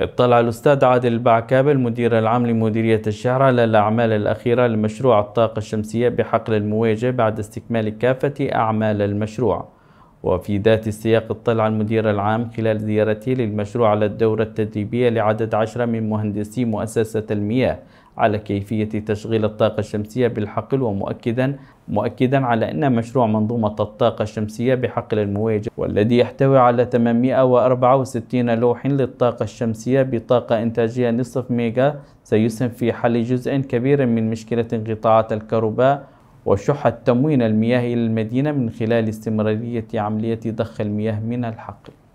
اطلع الأستاذ عادل البعكاب المدير العام لمديرية الشهر على الأعمال الأخيرة لمشروع الطاقة الشمسية بحقل المواجهة بعد استكمال كافة أعمال المشروع وفي ذات السياق اطلع المدير العام خلال زيارته للمشروع على الدورة التدريبية لعدد عشرة من مهندسي مؤسسة المياه على كيفية تشغيل الطاقة الشمسية بالحقل ومؤكدا مؤكدا على أن مشروع منظومة الطاقة الشمسية بحقل المواجه والذي يحتوي على 864 لوح للطاقة الشمسية بطاقة إنتاجية نصف ميجا سيسهم في حل جزء كبير من مشكلة انقطاعات الكهرباء وشح تموين المياه إلى المدينة من خلال استمرارية عملية ضخ المياه من الحقل